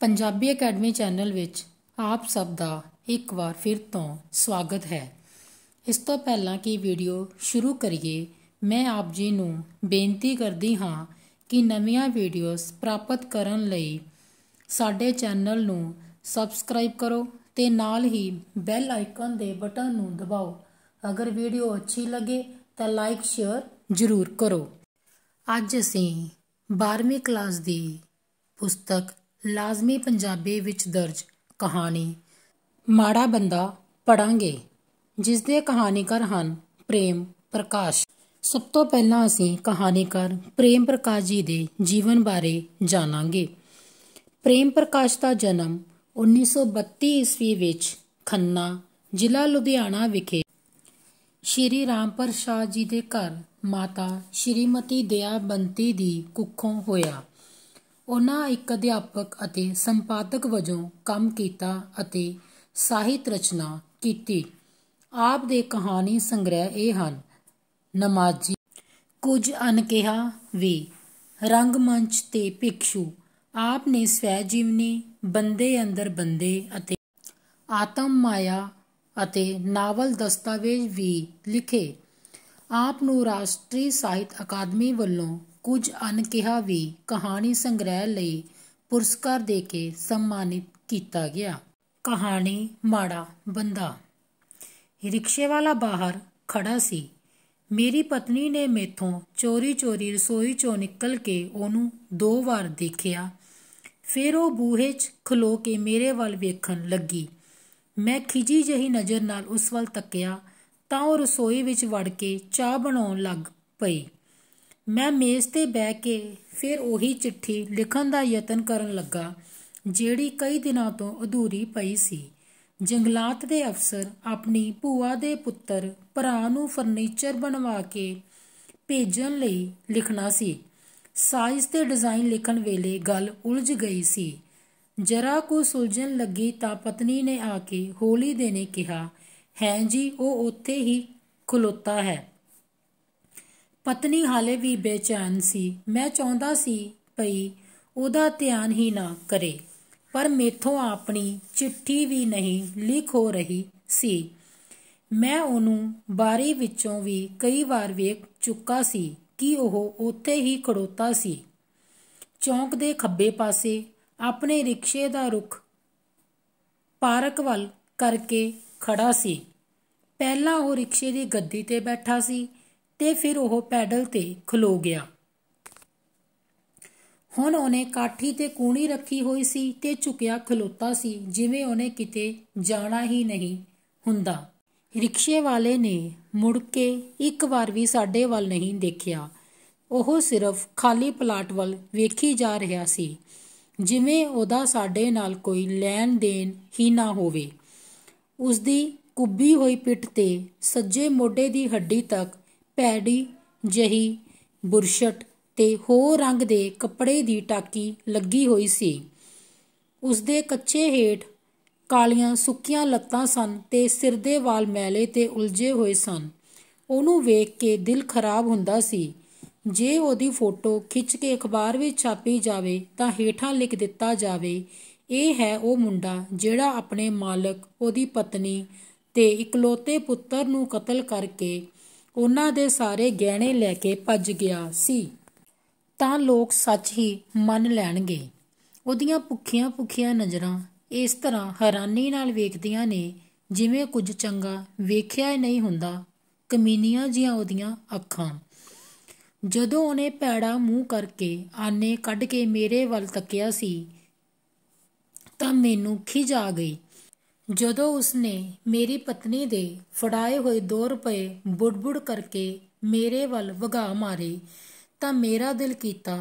Punjabi academy channel ਵਿੱਚ ਆਪ ਸਭ ਦਾ ਇੱਕ ਵਾਰ ਫਿਰ ਤੋਂ ਸਵਾਗਤ ਹੈ ਇਸ ਤੋਂ ਪਹਿਲਾਂ ਕਿ ਵੀਡੀਓ ਸ਼ੁਰੂ ਕਰੀਏ ਮੈਂ ਆਪ ਜੀ ਨੂੰ ਬੇਨਤੀ ਕਰਦੀ ਹਾਂ ਕਿ ਨਵੀਆਂ ਵੀਡੀਓਜ਼ ਪ੍ਰਾਪਤ ਕਰਨ ਲਈ ਸਾਡੇ ਚੈਨਲ ਨੂੰ ਸਬਸਕ੍ਰਾਈਬ ਕਰੋ ਤੇ ਨਾਲ ਹੀ ਬੈਲ ਆਈਕਨ ਦੇ ਬਟਨ ਨੂੰ ਦਬਾਓ ਅਗਰ ਵੀਡੀਓ ਅੱਛੀ ਲੱਗੇ ਤਾਂ ਲਾਈਕ ਸ਼ੇਅਰ ਜ਼ਰੂਰ ਕਰੋ ਅੱਜ ਅਸੀਂ 12ਵੀਂ ਕਲਾਸ ਦੀ ਪੁਸਤਕ ਲਾਜ਼ਮੀ ਪੰਜਾਬੀ ਵਿੱਚ ਦਰਜ ਕਹਾਣੀ ਮਾੜਾ ਬੰਦਾ ਪੜਾਂਗੇ ਜਿਸ ਦੇ ਕਹਾਣੀਕਾਰ ਹਨ ਪ੍ਰੇਮ ਪ੍ਰਕਾਸ਼ ਸਭ ਤੋਂ ਪਹਿਲਾਂ ਅਸੀਂ ਕਹਾਣੀਕਾਰ ਪ੍ਰੇਮ ਪ੍ਰਕਾਸ਼ ਜੀ ਦੇ ਜੀਵਨ ਬਾਰੇ ਜਾਣਾਂਗੇ ਪ੍ਰੇਮ ਪ੍ਰਕਾਸ਼ ਦਾ ਜਨਮ 1932 ਈਸਵੀ ਵਿੱਚ ਖੰਨਾ ਜ਼ਿਲ੍ਹਾ ਲੁਧਿਆਣਾ ਵਿਖੇ ਸ਼੍ਰੀ ਰਾਮ ਪ੍ਰਸਾਦ ਜੀ ਦੇ ਘਰ ਮਾਤਾ ਸ਼੍ਰੀਮਤੀ ਦਇਆ ਬੰਤੀ ਦੀ ਕੁੱਖੋਂ ਹੋਇਆ ਉਹਨਾਂ ਇੱਕ ਅਧਿਆਪਕ ਅਤੇ ਸੰਪਾਦਕ ਵਜੋਂ ਕੰਮ ਕੀਤਾ ਅਤੇ ਸਾਹਿਤ ਰਚਨਾ ਕੀਤੀ। ਆਪ ਦੇ ਕਹਾਣੀ ਸੰਗ੍ਰਹਿ ਇਹ ਹਨ: ਨਮਾਜ਼ੀ, ਕੁਝ ਅਨਕਿਹਾ ਵੀ, ਰੰਗਮੰਚ ਤੇ ਭਿਖਸ਼ੂ। ਆਪ ਨੇ ਸਵੈ ਜੀਵਨੀ, ਬੰਦੇ ਅੰਦਰ ਬੰਦੇ ਅਤੇ ਆਤਮ ਮਾਇਆ ਅਤੇ ਨਾਵਲ ਦਸਤਾਵੇਜ਼ ਵੀ ਲਿਖੇ। ਆਪ ਨੂੰ ਰਾਸ਼ਟਰੀ ਸਾਹਿਤ ਅਕਾਦਮੀ ਵੱਲੋਂ ਕੁਝ ਅਣਕਿਹਾ ਵੀ ਕਹਾਣੀ ਸੰਗ੍ਰਹਿ ਲਈ ਪੁਰਸਕਾਰ ਦੇ ਕੇ ਸਨਮਾਨਿਤ ਕੀਤਾ ਗਿਆ ਕਹਾਣੀ ਮਾੜਾ ਬੰਦਾ ਰਿਕਸ਼ੇ ਵਾਲਾ ਬਾਹਰ ਖੜਾ ਸੀ ਮੇਰੀ ਪਤਨੀ ਨੇ ਮੇਥੋਂ ਚੋਰੀ-ਚੋਰੀ ਰਸੋਈ ਚੋਂ ਨਿਕਲ ਕੇ ਉਹਨੂੰ ਦੋ ਵਾਰ ਦੇਖਿਆ ਫਿਰ ਉਹ ਬੂਹੇ 'ਚ ਖਲੋ ਕੇ ਮੇਰੇ ਵੱਲ ਵੇਖਣ ਲੱਗੀ ਮੈਂ ਖਿਜੀ ਜਹੀ ਨਜ਼ਰ ਨਾਲ ਉਸ ਵੱਲ ਤੱਕਿਆ ਤਾਂ ਉਹ ਰਸੋਈ ਵਿੱਚ ਵੜ ਕੇ ਚਾਹ ਬਣਾਉਣ ਲੱਗ ਪਈ ਮੈਂ ਮੇਜ਼ 'ਤੇ ਬਹਿ ਕੇ ਫਿਰ ਉਹੀ ਚਿੱਠੀ ਲਿਖਣ ਦਾ ਯਤਨ ਕਰਨ ਲੱਗਾ ਜਿਹੜੀ ਕਈ ਦਿਨਾਂ ਤੋਂ ਅਧੂਰੀ ਪਈ ਸੀ ਜੰਗਲਾਤ ਦੇ ਅਫਸਰ ਆਪਣੀ ਭੂਆ ਦੇ ਪੁੱਤਰ ਭਰਾ ਨੂੰ ਫਰਨੀਚਰ ਬਣਵਾ ਕੇ ਭੇਜਣ ਲਈ ਲਿਖਣਾ ਸੀ ਸਾਈਜ਼ ਤੇ ਡਿਜ਼ਾਈਨ ਲਿਖਣ ਵੇਲੇ ਗੱਲ ਉਲਝ ਗਈ ਸੀ ਜਰਾ ਕੋ ਸੁਲਝਣ ਲੱਗੀ ਤਾਂ ਪਤਨੀ ਨੇ ਆ ਕੇ ਹੌਲੀ ਦੇਣੇ ਕਿਹਾ ਹੈ ਜੀ ਉਹ ਉੱਥੇ ਹੀ ਖਲੋਤਾ ਹੈ ਪਤਨੀ ਹਾਲੇ ਵੀ ਬੇਚੈਨ ਸੀ ਮੈਂ ਚਾਹੁੰਦਾ ਸੀ ਪਈ ਉਹਦਾ ਧਿਆਨ ਹੀ ਨਾ ਕਰੇ ਪਰ ਮੇਥੋਂ ਆਪਣੀ ਚਿੱਠੀ ਵੀ ਨਹੀਂ ਲਿਖ ਹੋ ਰਹੀ ਸੀ ਮੈਂ ਉਹਨੂੰ ਬਾਰੀ ਵਿੱਚੋਂ ਵੀ ਕਈ ਵਾਰ ਵੇਖ ਚੁੱਕਾ ਸੀ ਕਿ ਉਹ ਉੱਥੇ ਹੀ ਖੜੋਤਾ ਸੀ ਚੌਂਕ ਦੇ ਖੱਬੇ ਪਾਸੇ ਆਪਣੇ ਰਿਕਸ਼ੇ ਦਾ ਰੁਖ ਪਾਰਕ ਵੱਲ ਕਰਕੇ ਖੜਾ ਸੀ ਪਹਿਲਾਂ ਉਹ ਰਿਕਸ਼ੇ ਦੀ ਗੱਦੀ ਤੇ ਬੈਠਾ ਸੀ ਤੇ ਫਿਰ ਉਹ ਪੈਡਲ ਤੇ ਖਲੋ ਗਿਆ ਹੁਣ ਉਹਨੇ ਕਾਠੀ ਤੇ ਕੂਣੀ ਰੱਖੀ ਹੋਈ ਸੀ ਤੇ ਝੁਕਿਆ ਖਲੋਤਾ ਸੀ ਜਿਵੇਂ ਉਹਨੇ ਕਿਤੇ ਜਾਣਾ ਹੀ ਨਹੀਂ ਹੁੰਦਾ ਰਿਕਸ਼ੇ ਵਾਲੇ ਨੇ ਮੁੜ ਕੇ ਇੱਕ ਵਾਰ ਵੀ ਸਾਡੇ ਵੱਲ ਨਹੀਂ ਦੇਖਿਆ ਉਹ ਸਿਰਫ ਖਾਲੀ ਪਲਾਟ ਵੱਲ ਵੇਖੀ ਜਾ ਰਿਹਾ ਸੀ ਜਿਵੇਂ ਉਹਦਾ ਸਾਡੇ ਨਾਲ ਕੋਈ ਲੈਣ ਦੇਣ ਹੀ ਨਾ ਹੋਵੇ ਉਸ ਦੀ ਕੁੱਬੀ ਹੋਈ ਪਿੱਠ ਤੇ ਸੱਜੇ ਮੋਢੇ ਦੀ ਹੱਡੀ ਤੱਕ ਪੈੜੀ ਜਹੀ ਬੁਰਸ਼ਟ ਤੇ ਹੋਰ ਰੰਗ ਦੇ ਕੱਪੜੇ ਦੀ ਟਾਕੀ ਲੱਗੀ ਹੋਈ ਸੀ ਉਸ ਦੇ ਕੱਚੇ ਹੇਠ ਕਾਲੀਆਂ ਸੁੱਕੀਆਂ ਲੱਤਾਂ ਸਨ ਤੇ ਸਿਰ ਦੇ ਵਾਲ ਮੈਲੇ ਤੇ ਉਲਝੇ ਹੋਏ ਸਨ ਉਹਨੂੰ ਵੇਖ ਕੇ ਦਿਲ ਖਰਾਬ ਹੁੰਦਾ ਸੀ ਜੇ ਉਹਦੀ ਫੋਟੋ ਖਿੱਚ ਕੇ ਅਖਬਾਰ ਵਿੱਚ ਛਾਪੀ ਜਾਵੇ ਤਾਂ ਹੇਠਾਂ ਲਿਖ ਦਿੱਤਾ ਜਾਵੇ ਇਹ ਹੈ ਉਹ ਮੁੰਡਾ ਜਿਹੜਾ ਆਪਣੇ ਮਾਲਕ ਉਹਦੀ ਪਤਨੀ ਤੇ ਇਕਲੋਤੇ ਪੁੱਤਰ ਨੂੰ ਕਤਲ ਕਰਕੇ ਉਹਨਾਂ ਦੇ ਸਾਰੇ ਗਹਿਣੇ ਲੈ ਕੇ ਭੱਜ ਗਿਆ ਸੀ ਤਾਂ ਲੋਕ ਸੱਚ ਹੀ ਮੰਨ ਲੈਣਗੇ ਉਹਦੀਆਂ ਭੁੱਖੀਆਂ ਭੁੱਖੀਆਂ ਨਜ਼ਰਾਂ ਇਸ ਤਰ੍ਹਾਂ ਹੈਰਾਨੀ ਨਾਲ ਵੇਖਦੀਆਂ ਨੇ ਜਿਵੇਂ ਕੁਝ ਚੰਗਾ ਵੇਖਿਆ ਹੀ ਨਹੀਂ ਹੁੰਦਾ ਕਮੀਨੀਆਂ ਜੀਆਂ ਉਹਦੀਆਂ ਅੱਖਾਂ ਜਦੋਂ ਉਹਨੇ ਪੈੜਾ ਮੂੰਹ ਕਰਕੇ ਆਨੇ ਕੱਢ ਕੇ ਮੇਰੇ ਵੱਲ ਤੱਕਿਆ ਸੀ ਤਾਂ ਮੈਨੂੰ ਖਿਜ ਆ ਗਈ ਜਦੋਂ ਉਸਨੇ ਮੇਰੀ ਪਤਨੀ ਦੇ ਫੜਾਏ ਹੋਏ 2 ਰੁਪਏ ਬੁੜਬੁੜ ਕਰਕੇ ਮੇਰੇ ਵੱਲ ਵਗਾ ਮਾਰੇ ਤਾਂ ਮੇਰਾ ਦਿਲ ਕੀਤਾ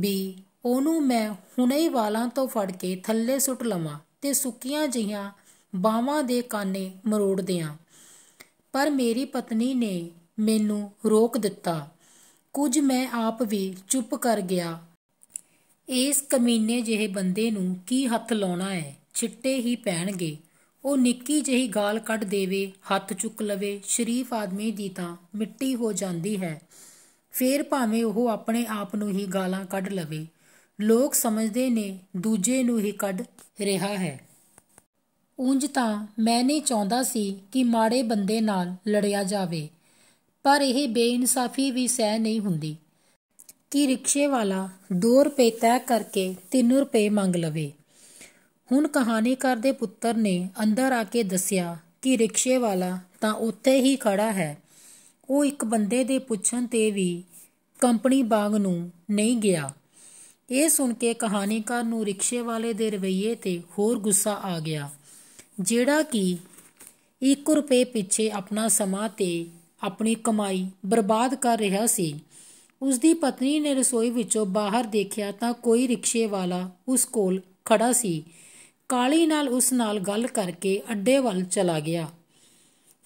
ਵੀ ਉਹਨੂੰ ਮੈਂ ਹੁਣੇ ਹੀ ਵਾਲਾਂ ਤੋਂ ਫੜ ਕੇ ਥੱਲੇ ਸੁੱਟ ਲਵਾਂ ਤੇ ਸੁੱਕੀਆਂ ਜਿਹੀਆਂ ਬਾਹਾਂ ਦੇ ਕਾਨੇ ਮਰੋੜ ਦਿਆਂ ਪਰ ਮੇਰੀ ਪਤਨੀ ਨੇ ਮੈਨੂੰ ਰੋਕ ਦਿੱਤਾ ਕੁਝ ਮੈਂ ਆਪ ਵੀ ਚੁੱਪ ਕਰ ਗਿਆ ਇਸ ਕਮੀਨੇ ਜਿਹੇ ਬੰਦੇ ਨੂੰ ਕੀ ਹੱਥ ਲਾਉਣਾ ਹੈ ਛਿੱਟੇ ਹੀ ਪੈਣਗੇ ਉਹ ਨਿੱਕੀ ਜਹੀ ਗਾਲ ਕੱਢ ਦੇਵੇ ਹੱਥ ਚੁੱਕ ਲਵੇ ਸ਼ਰੀਫ ਆਦਮੀ ਦੀ ਤਾਂ ਮਿੱਟੀ ਹੋ ਜਾਂਦੀ ਹੈ ਫੇਰ ਭਾਵੇਂ ਉਹ ਆਪਣੇ ਆਪ ਨੂੰ ਹੀ ਗਾਲਾਂ ਕੱਢ ਲਵੇ ਲੋਕ ਸਮਝਦੇ ਨੇ ਦੂਜੇ ਨੂੰ ਹੀ ਕੱਢ ਰਿਹਾ ਹੈ ਉਂਝ ਤਾਂ ਮੈਂ ਨਹੀਂ ਚਾਹੁੰਦਾ ਸੀ ਕਿ ਮਾੜੇ ਬੰਦੇ ਨਾਲ ਲੜਿਆ ਜਾਵੇ ਪਰ ਇਹ ਬੇਇਨਸਾਫੀ ਵੀ ਸਹਿ ਨਹੀਂ ਹੁੰਦੀ ਕਿ ਰਿਕਸ਼ੇ ਵਾਲਾ 2 ਰੁਪਏ ਤੈਅ ਕਰਕੇ 3 ਰੁਪਏ ਮੰਗ ਲਵੇ ਹੁਣ ਕਹਾਣੀਕਾਰ ਦੇ ਪੁੱਤਰ ਨੇ ਅੰਦਰ ਆ ਕੇ ਦੱਸਿਆ ਕਿ ਰਿਕਸ਼ੇ ਵਾਲਾ ਤਾਂ ਉੱਥੇ ਹੀ ਖੜਾ ਹੈ ਉਹ ਇੱਕ ਬੰਦੇ ਦੇ ਪੁੱਛਣ ਤੇ ਵੀ ਕੰਪਨੀ ਬਾਗ ਨੂੰ ਨਹੀਂ ਗਿਆ ਇਹ ਸੁਣ ਕੇ ਕਹਾਣੀਕਾਰ ਨੂੰ ਰਿਕਸ਼ੇ ਵਾਲੇ ਦੇ ਰਵਈਏ ਤੇ ਹੋਰ ਗੁੱਸਾ ਆ ਗਿਆ ਜਿਹੜਾ ਕਿ 1 ਰੁਪਏ ਪਿੱਛੇ ਆਪਣਾ ਸਮਾਂ ਤੇ ਆਪਣੀ ਕਮਾਈ ਬਰਬਾਦ ਕਰ ਰਿਹਾ ਸੀ ਉਸ ਦੀ ਪਤਨੀ ਨੇ ਰਸੋਈ ਵਿੱਚੋਂ ਬਾਹਰ ਦੇਖਿਆ ਤਾਂ ਕੋਈ ਰਿਕਸ਼ੇ ਵਾਲਾ ਉਸ ਕੋਲ ਖੜਾ ਸੀ ਕਾਲੀ ਨਾਲ ਉਸ ਨਾਲ ਗੱਲ ਕਰਕੇ ਅੱਡੇ ਵੱਲ ਚਲਾ ਗਿਆ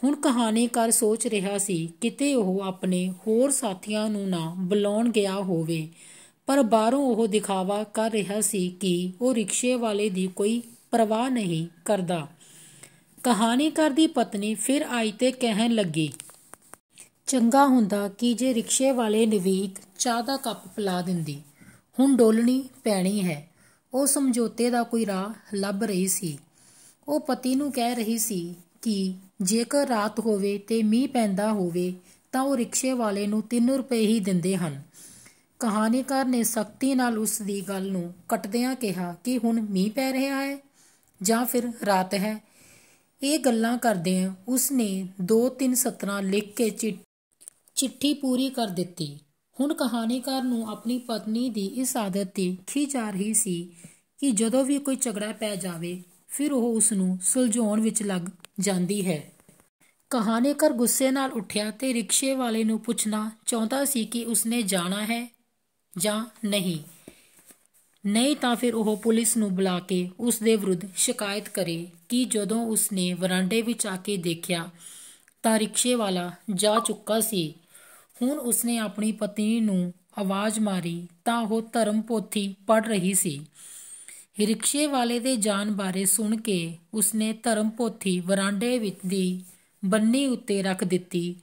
ਹੁਣ ਕਹਾਣੀਕਾਰ ਸੋਚ ਰਿਹਾ ਸੀ ਕਿਤੇ ਉਹ ਆਪਣੇ ਹੋਰ ਸਾਥੀਆਂ ਨੂੰ ਨਾ ਬੁਲਾਉਣ ਗਿਆ ਹੋਵੇ ਪਰ ਬਾਹਰੋਂ ਉਹ ਦਿਖਾਵਾ ਕਰ ਰਿਹਾ ਸੀ ਕਿ ਉਹ ਰਿਕਸ਼ੇ ਵਾਲੇ ਦੀ ਕੋਈ ਪਰਵਾਹ ਨਹੀਂ ਕਰਦਾ ਕਹਾਣੀਕਾਰ ਦੀ ਪਤਨੀ ਫਿਰ ਆਈ ਤੇ ਕਹਿਣ ਲੱਗੀ ਚੰਗਾ ਹੁੰਦਾ ਕਿ ਜੇ ਰਿਕਸ਼ੇ ਵਾਲੇ ਨਵੀਕ ਚਾਹ ਦਾ ਕੱਪ ਪਿਲਾ ਦਿੰਦੀ ਹੁਣ ਡੋਲਣੀ ਪੈਣੀ ਹੈ ਉਹ ਸਮਝੌਤੇ ਦਾ ਕੋਈ ਰਾਹ ਲੱਭ ਰਹੀ ਸੀ ਉਹ ਪਤੀ ਨੂੰ ਕਹਿ ਰਹੀ ਸੀ ਕਿ ਜੇਕਰ ਰਾਤ ਹੋਵੇ ਤੇ ਮੀਂਹ ਪੈਂਦਾ ਹੋਵੇ ਤਾਂ ਉਹ ਰਿਕਸ਼ੇ ਵਾਲੇ ਨੂੰ 3 ਰੁਪਏ ਹੀ ਦਿੰਦੇ ਹਨ ਕਹਾਣੀਕਾਰ ਨੇ ਸਖਤੀ ਨਾਲ ਉਸ ਦੀ ਗੱਲ ਨੂੰ ਕੱਟਦਿਆਂ ਕਿਹਾ ਕਿ ਹੁਣ ਮੀਂਹ ਪੈ ਰਿਹਾ ਹੈ ਜਾਂ ਫਿਰ ਰਾਤ ਹੈ ਇਹ ਗੱਲਾਂ ਕਰਦੇ ਉਸ ਨੇ 2-3 ਸਤਰਾਂ ਲਿਖ ਕੇ ਚਿੱਠੀ ਪੂਰੀ ਕਰ ਦਿੱਤੀ ਹੁਣ ਕਹਾਣੀਕਾਰ ਨੂੰ ਆਪਣੀ ਪਤਨੀ ਦੀ ਇਸ ਆਦਤ ਤੇ ਖਿੱਚ ਆ ਰਹੀ ਸੀ ਕਿ ਜਦੋਂ ਵੀ ਕੋਈ ਝਗੜਾ ਪੈ ਜਾਵੇ ਫਿਰ ਉਹ ਉਸ ਨੂੰ ਸੁਲਝਾਉਣ ਵਿੱਚ ਲੱਗ ਜਾਂਦੀ ਹੈ ਕਹਾਣੀਕਾਰ ਗੁੱਸੇ ਨਾਲ ਉੱਠਿਆ ਤੇ ਰਿਕਸ਼ੇ ਵਾਲੇ ਨੂੰ ਪੁੱਛਣਾ ਚਾਹੁੰਦਾ ਸੀ ਕਿ ਉਸਨੇ ਜਾਣਾ ਹੈ ਜਾਂ ਨਹੀਂ ਨਹੀਂ ਤਾਂ ਫਿਰ ਉਹ ਪੁਲਿਸ ਨੂੰ ਬੁਲਾ ਕੇ ਉਸ ਦੇ ਵਿਰੁੱਧ ਸ਼ਿਕਾਇਤ ਕਰੇ ਕਿ ਜਦੋਂ ਉਸਨੇ ਵਰਾਂਡੇ ਵਿੱਚ ਆ ਕੇ ਦੇਖਿਆ ਤਾਂ ਰਿਕਸ਼ੇ ਵਾਲਾ ਜਾ ਚੁੱਕਾ ਸੀ ਹੁਣ ਉਸਨੇ ਆਪਣੀ ਪਤਨੀ ਨੂੰ ਆਵਾਜ਼ ਮਾਰੀ ਤਾਂ ਉਹ ਧਰਮ ਪੋਥੀ ਪੜ ਰਹੀ ਸੀ ਰਿਕਸ਼ੇ ਵਾਲੇ ਦੇ ਜਾਣ ਬਾਰੇ ਸੁਣ ਕੇ ਉਸਨੇ ਧਰਮ ਪੋਥੀ ਵਰਾਂਡੇ ਵਿੱਚ ਦੀ ਬੰਨੀ ਉੱਤੇ ਰੱਖ ਦਿੱਤੀ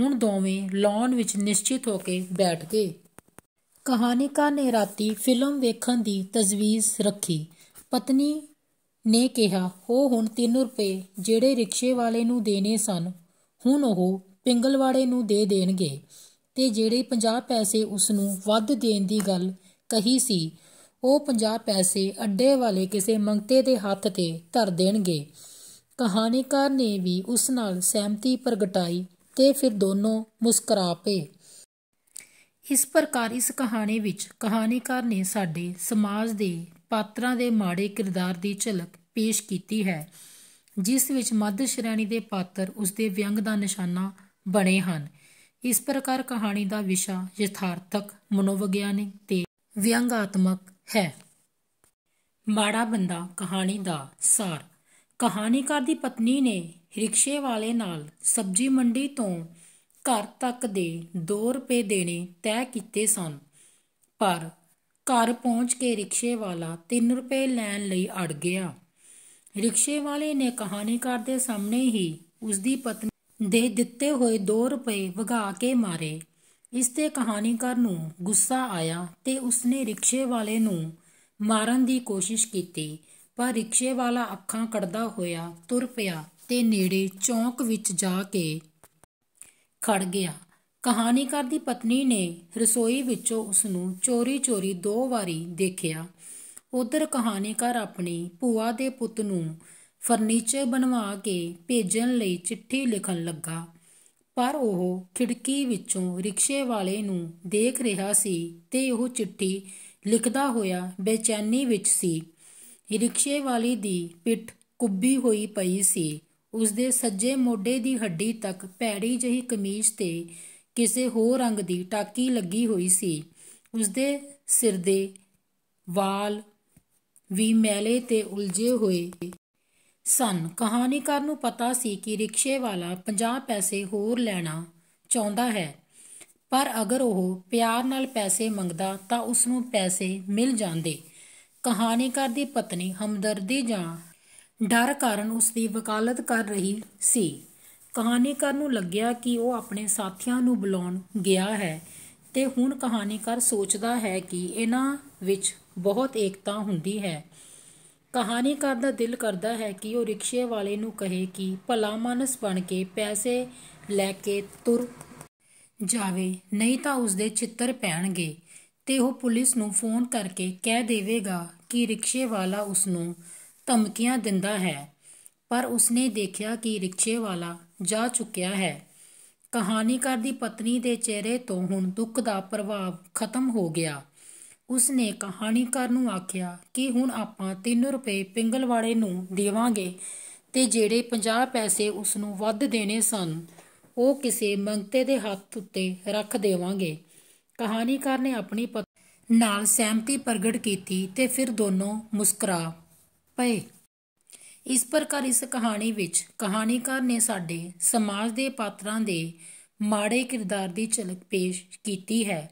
ਹੁਣ ਦੋਵੇਂ ਲੌਨ ਵਿੱਚ ਨਿਸ਼ਚਿਤ ਹੋ ਕੇ ਬੈਠ ਗਏ ਕਹਾਣੀਕਾਰ ਨੇ ਰਾਤੀ ਫਿਲਮ ਵੇਖਣ ਦੀ ਤਜਵੀਜ਼ ਰੱਖੀ ਪਤਨੀ ਨੇ ਕਿਹਾ ਉਹ ਹੁਣ 3 ਰੁਪਏ ਜਿਹੜੇ ਰਿਕਸ਼ੇ ਵਾਲੇ ਨੂੰ ਦੇਣੇ ਸਨ ਹੁਣ ਉਹ ਪਿੰਗਲਵਾੜੇ ਨੂੰ ਦੇ ਦੇਣਗੇ ਤੇ ਜਿਹੜੇ 50 ਪੈਸੇ ਉਸ ਨੂੰ ਵੱਧ ਦੇਣ ਦੀ ਗੱਲ ਕਹੀ ਸੀ ਉਹ 50 ਪੈਸੇ ਅੱਡੇ ਵਾਲੇ ਕਿਸੇ ਮੰਗਤੇ ਦੇ ਹੱਥ ਤੇ ਧਰ ਦੇਣਗੇ ਕਹਾਣੀਕਾਰ ਨੇ ਵੀ ਉਸ ਨਾਲ ਸਹਿਮਤੀ ਪ੍ਰਗਟਾਈ ਤੇ ਫਿਰ ਦੋਨੋਂ ਮੁਸਕਰਾ ਪਏ ਇਸ ਪ੍ਰਕਾਰ ਇਸ ਕਹਾਣੀ ਵਿੱਚ ਕਹਾਣੀਕਾਰ ਨੇ ਸਾਡੇ ਸਮਾਜ ਦੇ ਪਾਤਰਾਂ ਦੇ ਮਾੜੇ ਕਿਰਦਾਰ ਦੀ ਝਲਕ ਪੇਸ਼ ਕੀਤੀ ਹੈ ਜਿਸ ਵਿੱਚ ਮੱਧ ਸ਼੍ਰੇਣੀ ਦੇ ਪਾਤਰ ਉਸ ਦੇ ਵਿਅੰਗ ਦਾ ਨਿਸ਼ਾਨਾ ਬਣੇ ਹਨ ਇਸ ਪ੍ਰਕਾਰ ਕਹਾਣੀ ਦਾ ਵਿਸ਼ਾ ਯਥਾਰਥਕ ਮਨੋਵਿਗਿਆਨਿਕ ਤੇ ਵਿਅੰਗਾਤਮਕ ਹੈ ਮਾੜਾ ਬੰਦਾ ਕਹਾਣੀ ਦਾ ਸਾਰ ਕਹਾਣੀਕਾਰ ਦੀ ਪਤਨੀ ਨੇ ਰਿਕਸ਼ੇ ਵਾਲੇ ਨਾਲ ਸਬਜ਼ੀ ਮੰਡੀ ਤੋਂ ਘਰ ਤੱਕ ਦੇ 2 ਰੁਪਏ ਦੇਣੇ ਤੈਅ ਕੀਤੇ ਸਨ ਪਰ ਘਰ ਪਹੁੰਚ ਕੇ ਰਿਕਸ਼ੇ ਵਾਲਾ 3 ਰੁਪਏ ਲੈਣ ਲਈ ਅੜ ਗਿਆ ਰਿਕਸ਼ੇ ਵਾਲੇ ਨੇ ਕਹਾਣੀਕਾਰ ਦੇ ਸਾਹਮਣੇ ਹੀ ਉਸ ਦੀ ਪਤਨੀ ਦੇ ਦਿੱਤੇ ਹੋਏ 2 ਰੁਪਏ ਵਗਾ ਕੇ ਮਾਰੇ ਇਸ 'ਤੇ ਕਹਾਣੀਕਾਰ ਨੂੰ ਗੁੱਸਾ ਆਇਆ ਤੇ ਉਸਨੇ ਰਿਕਸ਼ੇ ਵਾਲੇ ਨੂੰ ਮਾਰਨ ਦੀ ਕੋਸ਼ਿਸ਼ ਕੀਤੀ ਪਰ ਰਿਕਸ਼ੇ ਵਾਲਾ ਅੱਖਾਂ ਕੱਢਦਾ ਹੋਇਆ ਤੁਰ ਪਿਆ ਤੇ ਨੇੜੇ ਚੌਂਕ ਵਿੱਚ ਜਾ ਕੇ ਖੜ ਗਿਆ ਕਹਾਣੀਕਾਰ ਦੀ ਪਤਨੀ ਨੇ ਰਸੋਈ ਵਿੱਚੋਂ ਉਸ ਨੂੰ ਚੋਰੀ-ਚੋਰੀ ਦੋ ਵਾਰੀ ਦੇਖਿਆ ਉਧਰ ਕਹਾਣੀਕਾਰ ਆਪਣੀ ਭੂਆ ਦੇ ਪੁੱਤ ਨੂੰ ਫਰਨੀਚਰ ਬਣਵਾ ਕੇ ਭੇਜਣ ਲਈ ਚਿੱਠੀ ਲਿਖਣ ਲੱਗਾ ਪਰ ਉਹ ਖਿੜਕੀ ਵਿੱਚੋਂ ਰਿਕਸ਼ੇ ਵਾਲੇ ਨੂੰ ਦੇਖ ਰਿਹਾ ਸੀ ਤੇ ਉਹ ਚਿੱਠੀ ਲਿਖਦਾ ਹੋਇਆ ਬੇਚੈਨੀ ਵਿੱਚ ਸੀ ਰਿਕਸ਼ੇ ਵਾਲੀ ਦੀ ਪਿੱਠ ਕੁੱਬੀ ਹੋਈ ਪਈ ਸੀ ਉਸਦੇ ਸੱਜੇ ਮੋਢੇ ਦੀ ਹੱਡੀ ਤੱਕ ਪੈੜੀ ਜਹੀ ਕਮੀਜ਼ ਤੇ ਕਿਸੇ ਹੋਰ ਰੰਗ ਦੀ ਟਾਕੀ ਲੱਗੀ ਹੋਈ ਸੀ ਉਸਦੇ ਸਿਰ ਦੇ ਵਾਲ ਵੀ ਮੈਲੇ ਤੇ ਉਲਝੇ ਹੋਏ ਸਨ ਕਹਾਣੀਕਾਰ ਨੂੰ ਪਤਾ ਸੀ ਕਿ ਰਿਕਸ਼ੇ ਵਾਲਾ 50 ਪੈਸੇ ਹੋਰ ਲੈਣਾ ਚਾਹੁੰਦਾ ਹੈ ਪਰ ਅਗਰ ਉਹ ਪਿਆਰ ਨਾਲ ਪੈਸੇ ਮੰਗਦਾ ਤਾਂ ਉਸ ਨੂੰ ਪੈਸੇ ਮਿਲ ਜਾਂਦੇ ਕਹਾਣੀਕਾਰ ਦੀ ਪਤਨੀ ਹਮਦਰਦੀ ਜਾਂ ਡਰ ਕਾਰਨ ਉਸ ਦੀ ਵਕਾਲਤ ਕਰ ਰਹੀ ਸੀ ਕਹਾਣੀਕਾਰ ਨੂੰ ਲੱਗਿਆ ਕਿ ਉਹ ਆਪਣੇ ਸਾਥੀਆਂ ਨੂੰ ਬੁਲਾਉਣ ਗਿਆ ਹੈ ਤੇ ਹੁਣ ਕਹਾਣੀਕਾਰ ਸੋਚਦਾ ਹੈ ਕਿ ਇਹਨਾਂ ਵਿੱਚ ਬਹੁਤ ਏਕਤਾ ਹੁੰਦੀ ਹੈ ਕਹਾਣੀਕਾਰ ਦਾ ਦਿਲ ਕਰਦਾ ਹੈ ਕਿ ਉਹ ਰਿਕਸ਼ੇ ਵਾਲੇ ਨੂੰ ਕਹੇ ਕਿ ਭਲਾ ਮਾਨਸ ਬਣ ਕੇ ਪੈਸੇ ਲੈ ਕੇ ਤੁਰ ਜਾਵੇ ਨਹੀਂ ਤਾਂ ਉਸ ਦੇ ਚਿੱਤਰ ਪੈਣਗੇ ਤੇ ਉਹ ਪੁਲਿਸ ਨੂੰ ਫੋਨ ਕਰਕੇ ਕਹਿ ਦੇਵੇਗਾ ਕਿ ਰਿਕਸ਼ੇ ਵਾਲਾ ਉਸ ਨੂੰ ਧਮਕੀਆਂ ਦਿੰਦਾ ਹੈ ਪਰ ਉਸਨੇ ਦੇਖਿਆ ਕਿ ਰਿਕਸ਼ੇ ਵਾਲਾ ਜਾ ਚੁੱਕਿਆ ਹੈ ਕਹਾਣੀਕਾਰ ਦੀ ਪਤਨੀ ਦੇ ਚਿਹਰੇ ਤੋਂ ਹੁਣ ਦੁੱਖ ਦਾ ਪ੍ਰਭਾਵ ਖਤਮ ਹੋ ਗਿਆ ਉਸਨੇ ਕਹਾਣੀਕਾਰ ਨੂੰ ਆਖਿਆ ਕਿ ਹੁਣ ਆਪਾਂ 3 ਰੁਪਏ ਪਿੰਗਲ ਵਾਲੇ ਨੂੰ ਦੇਵਾਂਗੇ ਤੇ ਜਿਹੜੇ 50 ਪੈਸੇ ਉਸ ਨੂੰ ਵੱਧ ਦੇਣੇ ਸਨ ਉਹ ਕਿਸੇ ਮੰਗਤੇ ਦੇ ਹੱਥ ਉੱਤੇ ਰੱਖ ਦੇਵਾਂਗੇ ਕਹਾਣੀਕਾਰ ਨੇ ਆਪਣੀ ਨਾਲ ਸਹਿਮਤੀ ਪ੍ਰਗਟ ਕੀਤੀ ਤੇ ਫਿਰ ਦੋਨੋਂ ਮੁਸਕਰਾ ਪਏ ਇਸ ਪ੍ਰਕਾਰ ਇਸ ਕਹਾਣੀ ਵਿੱਚ ਕਹਾਣੀਕਾਰ ਨੇ ਸਾਡੇ ਸਮਾਜ ਦੇ ਪਾਤਰਾਂ ਦੇ ਮਾੜੇ ਕਿਰਦਾਰ ਦੀ ਝਲਕ ਪੇਸ਼ ਕੀਤੀ ਹੈ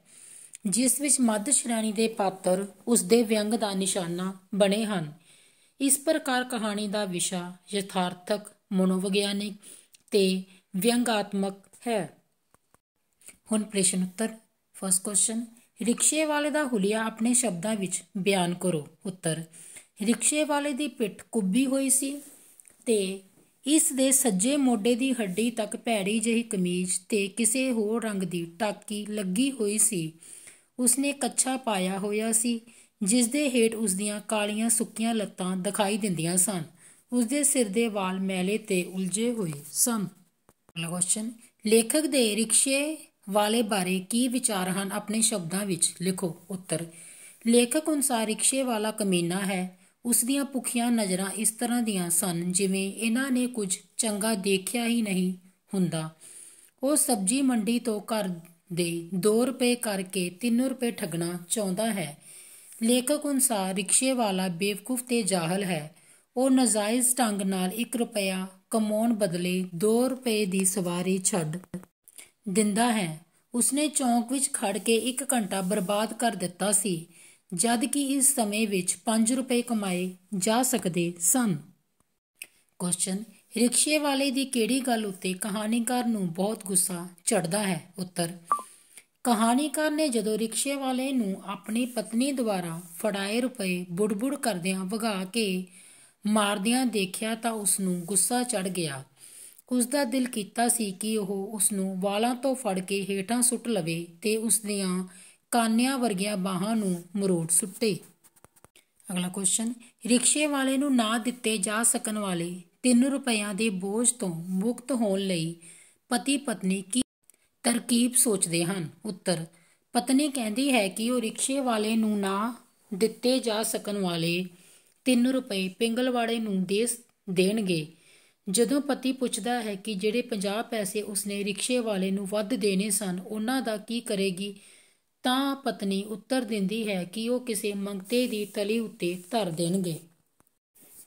ਜਿਸ ਵਿੱਚ ਮੱਧ ਸ਼੍ਰੇਣੀ ਦੇ ਪਾਤਰ ਉਸ ਦੇ ਵਿਅੰਗ ਦਾ ਨਿਸ਼ਾਨਾ ਬਣੇ ਹਨ ਇਸ ਪ੍ਰਕਾਰ ਕਹਾਣੀ ਦਾ ਵਿਸ਼ਾ ਯਥਾਰਥਕ ਮਨੋਵਿਗਿਆਨਿਕ ਤੇ ਵਿਅੰਗਾਤਮਕ ਹੈ ਹੁਣ ਪ੍ਰਸ਼ਨ ਉੱਤਰ ਫਸਟ ਕੁਐਸਚਨ ਰਿਕਸ਼ੇ ਵਾਲੇ ਦਾ ਹੁਲੀਆ ਆਪਣੇ ਸ਼ਬਦਾਂ ਵਿੱਚ ਬਿਆਨ ਕਰੋ ਉੱਤਰ ਰਿਕਸ਼ੇ ਵਾਲੇ ਦੀ ਪਿੱਠ ਕੁੱਬੀ ਹੋਈ ਸੀ ਤੇ ਇਸ ਦੇ ਸੱਜੇ ਮੋਢੇ ਦੀ ਹੱਡੀ ਤੱਕ ਭੈੜੀ ਜਿਹੀ ਕਮੀਜ਼ ਤੇ ਕਿਸੇ ਹੋਰ ਰੰਗ ਦੀ ਟਾਕੀ ਲੱਗੀ ਹੋਈ ਸੀ ਉਸਨੇ ਕੱਛਾ ਪਾਇਆ ਹੋਇਆ ਸੀ ਜਿਸ ਦੇ ਹੇਠ ਉਸਦੀਆਂ ਕਾਲੀਆਂ ਸੁੱਕੀਆਂ ਲੱਤਾਂ ਦਿਖਾਈ ਦਿੰਦੀਆਂ ਸਨ ਉਸਦੇ ਸਿਰ ਦੇ ਵਾਲ ਮੈਲੇ ਤੇ ਉਲਝੇ ਹੋਏ ਸਨ ਕੁਐਸਚਨ ਲੇਖਕ ਦੇ ਰਿਕਸ਼ੇ ਵਾਲੇ ਬਾਰੇ ਕੀ ਵਿਚਾਰ ਹਨ ਆਪਣੇ ਸ਼ਬਦਾਂ ਵਿੱਚ ਲਿਖੋ ਉੱਤਰ ਲੇਖਕ ਅਨੁਸਾਰ ਰਿਕਸ਼ੇ ਵਾਲਾ ਕਮੀਨਾ ਹੈ ਉਸ ਦੀਆਂ ਭੁੱਖੀਆਂ ਨਜ਼ਰਾਂ ਇਸ ਤਰ੍ਹਾਂ ਦੀਆਂ ਸਨ ਜਿਵੇਂ ਇਹਨਾਂ ਨੇ ਕੁਝ ਚੰਗਾ ਦੇਖਿਆ ਹੀ ਨਹੀਂ ਹੁੰਦਾ ਉਹ ਸਬਜ਼ੀ ਮੰਡੀ ਤੋਂ ਘਰ ਦੇ 2 ਰੁਪਏ ਕਰਕੇ 3 ਰੁਪਏ ਠੱਗਣਾ ਚਾਹੁੰਦਾ ਹੈ ਲੇਖਕ ਅਨੁਸਾਰ ਰਿਕਸ਼ੇ ਵਾਲਾ ਬੇਵਕੂਫ ਤੇ ਜਾਹਲ ਹੈ ਉਹ ਨਜਾਇਜ਼ ਢੰਗ ਨਾਲ 1 ਰੁਪਿਆ ਕਮਾਉਣ ਬਦਲੇ 2 ਰੁਪਏ ਦੀ ਸਵਾਰੀ ਛੱਡ ਦਿੰਦਾ ਹੈ ਉਸਨੇ ਚੌਂਕ ਵਿੱਚ ਖੜ ਕੇ 1 ਘੰਟਾ ਬਰਬਾਦ ਕਰ ਦਿੱਤਾ ਸੀ ਜਦ ਕਿ ਇਸ ਸਮੇਂ ਵਿੱਚ 5 ਰੁਪਏ ਕਮਾਏ ਜਾ ਸਕਦੇ ਸਨ ਕੁਐਸਚਨ ਰਿਕਸ਼ੇ ਵਾਲੇ ਦੀ ਕਿਹੜੀ ਗੱਲ ਉੱਤੇ ਕਹਾਣੀਕਾਰ ਨੂੰ ਬਹੁਤ ਗੁੱਸਾ ਚੜਦਾ ਹੈ ਉੱਤਰ ਕਹਾਣੀਕਾਰ ਨੇ ਜਦੋਂ ਰਿਕਸ਼ੇ ਵਾਲੇ ਨੂੰ ਆਪਣੀ ਪਤਨੀ ਦੁਆਰਾ ਫੜਾਏ ਰੁਪਏ ਬੁੜਬੁੜ ਕਰਦਿਆਂ ਵਗਾ ਕੇ ਮਾਰਦਿਆਂ ਦੇਖਿਆ ਤਾਂ ਉਸ ਨੂੰ ਗੁੱਸਾ ਚੜ ਗਿਆ ਉਸ ਦਾ ਦਿਲ ਕੀਤਾ ਸੀ ਕਿ ਉਹ ਉਸ ਨੂੰ ਵਾਲਾਂ ਤੋਂ ਫੜ ਕੇ ਹੇਠਾਂ ਸੁੱਟ ਲਵੇ ਤੇ ਉਸ ਦੀਆਂ ਕਾਨਿਆਂ ਵਰਗੀਆਂ ਬਾਹਾਂ ਨੂੰ ਮਰੋੜ ਸੁੱਟੇ ਅਗਲਾ ਕੁਐਸਚਨ ਰਿਕਸ਼ੇ ਵਾਲੇ ਨੂੰ ਨਾ ਦਿੱਤੇ ਜਾ ਸਕਣ ਵਾਲੇ 3 ਰੁਪਇਆਂ ਦੇ ਬੋਝ ਤੋਂ ਮੁਕਤ ਹੋਣ ਲਈ ਪਤੀ ਪਤਨੀ ਕੀ ਤਰਕੀਬ ਸੋਚਦੇ ਹਨ ਉੱਤਰ ਪਤਨੀ ਕਹਿੰਦੀ ਹੈ ਕਿ ਉਹ ਰਿਕਸ਼ੇ ਵਾਲੇ ਨੂੰ ਨਾ ਦਿੱਤੇ ਜਾ ਸਕਣ ਵਾਲੇ 3 ਰੁਪਏ ਪਿੰਗਲਵਾੜੇ ਨੂੰ ਦੇ ਦੇਣਗੇ ਜਦੋਂ ਪਤੀ ਪੁੱਛਦਾ ਹੈ ਕਿ ਜਿਹੜੇ 50 ਪੈਸੇ ਉਸਨੇ ਰਿਕਸ਼ੇ ਵਾਲੇ ਨੂੰ ਵੱਧ ਦੇਣੇ ਸਨ ਉਹਨਾਂ ਦਾ ਕੀ ਕਰੇਗੀ ਤਾਂ ਪਤਨੀ ਉੱਤਰ ਦਿੰਦੀ ਹੈ ਕਿ ਉਹ ਕਿਸੇ ਮੰਗਤੇ ਦੀ ਤਲੀ ਉੱਤੇ ਧਰ ਦੇਣਗੇ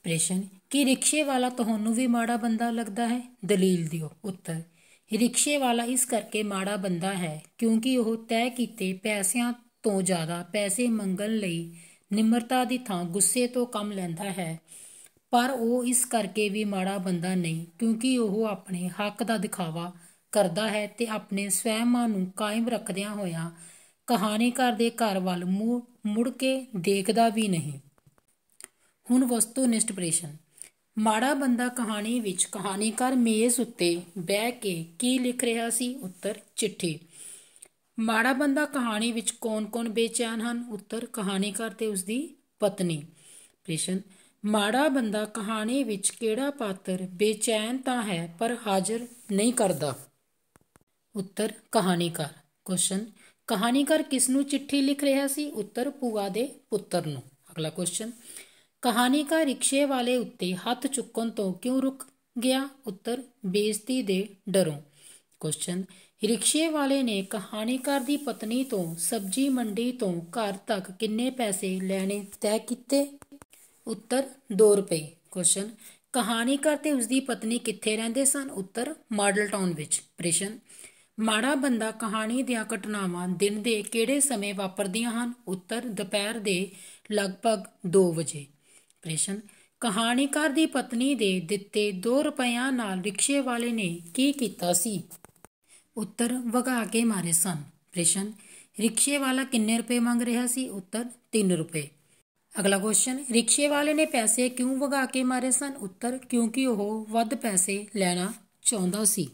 ਪ੍ਰਸ਼ਨ ਕਿ ਰਿਕਸ਼ੇ ਵਾਲਾ ਤੁਹਾਨੂੰ ਵੀ ਮਾੜਾ ਬੰਦਾ ਲੱਗਦਾ ਹੈ ਦਲੀਲ ਦਿਓ ਉੱਤਰ ਰਿਕਸ਼ੇ ਵਾਲਾ ਇਸ ਕਰਕੇ ਮਾੜਾ ਬੰਦਾ ਹੈ ਕਿਉਂਕਿ ਉਹ ਤੈਅ ਕੀਤੇ ਪੈਸਿਆਂ ਤੋਂ ਜ਼ਿਆਦਾ ਪੈਸੇ ਮੰਗਣ ਲਈ ਨਿਮਰਤਾ ਦੀ ਥਾਂ ਗੁੱਸੇ ਤੋਂ ਕੰਮ ਲੈਂਦਾ ਹੈ ਪਰ ਉਹ ਇਸ ਕਰਕੇ ਵੀ ਮਾੜਾ ਬੰਦਾ ਨਹੀਂ ਕਿਉਂਕਿ ਉਹ ਆਪਣੇ ਹੱਕ ਦਾ ਦਿਖਾਵਾ ਕਰਦਾ ਹੈ ਤੇ ਆਪਣੇ ਸਵੈਮਾਨ ਨੂੰ ਕਾਇਮ ਰੱਖਦਿਆਂ ਹੋਇਆਂ ਕਹਾਣੀਕਾਰ ਦੇ ਘਰ ਵੱਲ ਮੁੜ ਕੇ ਦੇਖਦਾ ਵੀ ਨਹੀਂ ਹੁਣ ਵਸਤੂ ਨਿਸ਼ਟ ਪ੍ਰੇਸ਼ਨ ਮਾੜਾ ਬੰਦਾ ਕਹਾਣੀ ਵਿੱਚ ਕਹਾਣੀਕਾਰ ਮੇਜ਼ ਉੱਤੇ ਬਹਿ ਕੇ ਕੀ ਲਿਖ ਰਿਹਾ ਸੀ ਉੱਤਰ ਚਿੱਠੀ ਮਾੜਾ ਬੰਦਾ ਕਹਾਣੀ ਵਿੱਚ ਕੌਣ-ਕੌਣ ਬੇਚੈਨ ਹਨ ਉੱਤਰ ਕਹਾਣੀਕਾਰ ਤੇ ਉਸ ਦੀ ਪਤਨੀ ਪ੍ਰਸ਼ਨ ਮਾੜਾ ਬੰਦਾ ਕਹਾਣੀ ਵਿੱਚ ਕਿਹੜਾ ਪਾਤਰ ਬੇਚੈਨ ਤਾਂ ਹੈ ਪਰ ਹਾਜ਼ਰ ਨਹੀਂ ਕਰਦਾ ਉੱਤਰ ਕਹਾਣੀਕਾਰ ਕੁਐਸਚਨ ਕਹਾਣੀਕਾਰ ਕਿਸ ਨੂੰ ਚਿੱਠੀ ਲਿਖ ਰਿਹਾ ਸੀ ਉੱਤਰ ਪੂਆ ਦੇ ਪੁੱਤਰ ਨੂੰ ਅਗਲਾ ਕੁਐਸਚਨ ਕਹਾਣੀਕਾਰ ਰਿਕਸ਼ੇ ਵਾਲੇ ਉੱਤੇ ਹੱਥ ਚੁੱਕਣ ਤੋਂ ਕਿਉਂ ਰੁਕ ਗਿਆ ਉੱਤਰ ਬੇਇੱਜ਼ਤੀ ਦੇ ਡਰੋਂ ਕੁਐਸਚਨ ਰਿਕਸ਼ੇ ਵਾਲੇ ਨੇ ਕਹਾਣੀਕਾਰ ਦੀ ਪਤਨੀ ਤੋਂ ਸਬਜੀ ਮੰਡੀ ਤੋਂ ਘਰ ਤੱਕ ਕਿੰਨੇ ਪੈਸੇ ਲੈਣੇ ਤੈਅ ਕੀਤੇ ਉੱਤਰ 2 ਰੁਪਏ ਕੁਐਸਚਨ ਕਹਾਣੀਕਾਰ ਤੇ ਉਸ ਦੀ ਪਤਨੀ ਕਿੱਥੇ ਰਹਿੰਦੇ ਸਨ ਉੱਤਰ ਮਾਡਲ ਟਾਊਨ ਵਿੱਚ ਪ੍ਰਸ਼ਨ ਮਾੜਾ ਬੰਦਾ ਕਹਾਣੀ ਦੀਆਂ ਘਟਨਾਵਾਂ ਦਿਨ ਦੇ ਕਿਹੜੇ ਸਮੇਂ ਵਾਪਰਦੀਆਂ ਹਨ ਉੱਤਰ ਦੁਪਹਿਰ ਦੇ ਲਗਭਗ 2 ਵਜੇ ਪ੍ਰਸ਼ਨ ਕਹਾਣੀਕਾਰ ਦੀ ਪਤਨੀ ਦੇ ਦਿੱਤੇ 2 ਰੁਪਿਆਂ ਨਾਲ ਰਿਕਸ਼ੇ ਵਾਲੇ ਨੇ ਕੀ ਕੀਤਾ ਸੀ ਉੱਤਰ ਵਗਾ ਕੇ ਮਾਰੇ ਸਨ ਪ੍ਰਸ਼ਨ ਰਿਕਸ਼ੇ ਵਾਲਾ ਕਿੰਨੇ ਰੁਪਏ ਮੰਗ ਰਿਹਾ ਸੀ ਉੱਤਰ 3 ਰੁਪਏ ਅਗਲਾ ਕੁਐਸਚਨ ਰਿਕਸ਼ੇ ਵਾਲੇ ਨੇ ਪੈਸੇ ਕਿਉਂ ਵਗਾ ਕੇ ਮਾਰੇ ਸਨ ਉੱਤਰ ਕਿਉਂਕਿ ਉਹ ਵੱਧ ਪੈਸੇ ਲੈਣਾ ਚਾਹੁੰਦਾ ਸੀ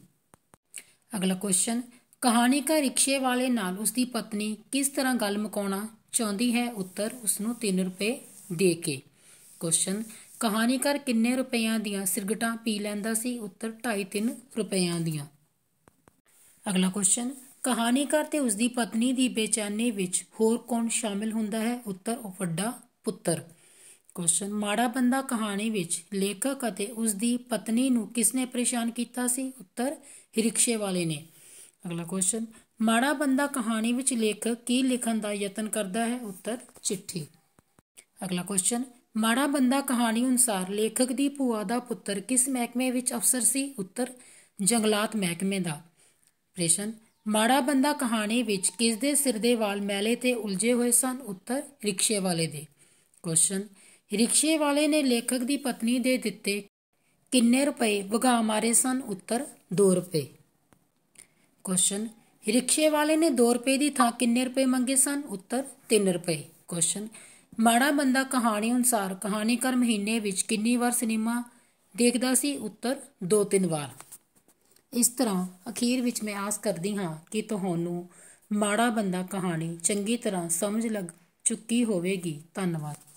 ਅਗਲਾ ਕੁਐਸਚਨ ਕਹਾਣੀਕਾਰ ਰਿਕਸ਼ੇ ਵਾਲੇ ਨਾਲ ਉਸ ਦੀ ਪਤਨੀ ਕਿਸ ਤਰ੍ਹਾਂ ਗੱਲ ਮਕਾਉਣਾ ਚਾਹੁੰਦੀ ਹੈ ਉੱਤਰ ਉਸ ਨੂੰ 3 ਰੁਪਏ ਦੇ ਕੇ ਕੁਐਸਚਨ ਕਹਾਣੀਕਾਰ ਕਿੰਨੇ ਰੁਪਈਆਂ ਦੀਆਂ ਸਿਰਗਟਾਂ ਪੀ ਲੈਂਦਾ ਸੀ ਉੱਤਰ 2.5 ਰੁਪਈਆਂ ਦੀਆਂ ਅਗਲਾ ਕੁਐਸਚਨ ਕਹਾਣੀਕਾਰ ਤੇ ਉਸ ਦੀ ਪਤਨੀ ਦੀ ਬੇਚੈਨੀ ਵਿੱਚ ਹੋਰ ਕੌਣ ਸ਼ਾਮਿਲ ਹੁੰਦਾ ਹੈ ਉੱਤਰ ਉਹ ਵੱਡਾ ਪੁੱਤਰ ਕੁਐਸਚਨ ਮਾੜਾ ਬੰਦਾ ਕਹਾਣੀ ਵਿੱਚ ਲੇਖਕ ਅਤੇ ਉਸ ਦੀ ਪਤਨੀ ਨੂੰ ਕਿਸਨੇ ਪਰੇਸ਼ਾਨ ਕੀਤਾ ਸੀ ਉੱਤਰ ਰਿਕਸ਼ੇ ਵਾਲੇ ਨੇ ਅਗਲਾ ਕੁਐਸਚਨ ਮਾੜਾ ਬੰਦਾ ਕਹਾਣੀ ਵਿੱਚ ਲੇਖਕ ਕੀ ਲਿਖਣ ਦਾ ਯਤਨ ਕਰਦਾ ਹੈ ਉੱਤਰ ਚਿੱਠੀ ਅਗਲਾ ਕੁਐਸਚਨ ਮਾੜਾ ਬੰਦਾ ਕਹਾਣੀ ਅਨੁਸਾਰ ਲੇਖਕ ਦੀ ਭੂਆ ਦਾ ਪੁੱਤਰ ਕਿਸ ਮਹਿਕਮੇ ਵਿੱਚ ਅਫਸਰ ਸੀ ਉੱਤਰ ਜੰਗਲਾਤ ਮਹਿਕਮੇ ਦਾ ਪ੍ਰਸ਼ਨ ਮਾੜਾ ਬੰਦਾ ਕਹਾਣੀ ਵਿੱਚ ਕਿਸ ਦੇ ਸਿਰ ਦੇ ਵਾਲ ਮੈਲੇ ਤੇ ਉਲਝੇ ਹੋਏ ਸਨ ਉੱਤਰ ਰਿਕਸ਼ੇ ਵਾਲੇ ਦੇ ਕੁਐਸਚਨ ਰਿਕਸ਼ੇ ਵਾਲੇ ਨੇ ਲੇਖਕ ਦੀ ਪਤਨੀ ਦੇ ਦਿੱਤੇ ਕਿੰਨੇ ਰੁਪਏ ਵਗਾ ਮਾਰੇ ਸਨ ਉੱਤਰ 2 ਰੁਪਏ ਕੁਐਸਚਨ ਰਿਕਸ਼ੇ ਵਾਲੇ ਨੇ 2 ਰੁਪਏ ਦੀ ਥਾਂ ਕਿੰਨੇ ਰੁਪਏ ਮੰਗੇ ਸਨ ਉੱਤਰ 3 ਰੁਪਏ ਕੁਐਸਚਨ ਮਾੜਾ ਬੰਦਾ ਕਹਾਣੀ ਅਨੁਸਾਰ ਕਹਾਣੀਕਾਰ ਮਹੀਨੇ ਵਿੱਚ ਕਿੰਨੀ ਵਾਰ ਸਿਨੇਮਾ ਦੇਖਦਾ ਸੀ ਉੱਤਰ 2-3 ਵਾਰ ਇਸ ਤਰ੍ਹਾਂ ਅਖੀਰ ਵਿੱਚ ਮੈਂ ਆਸ ਕਰਦੀ ਹਾਂ ਕਿ ਤੁਹਾਨੂੰ ਮਾੜਾ ਬੰਦਾ ਕਹਾਣੀ ਚੰਗੀ ਤਰ੍ਹਾਂ ਸਮਝ ਲੱਗ ਚੁੱਕੀ ਹੋਵੇਗੀ ਧੰਨਵਾਦ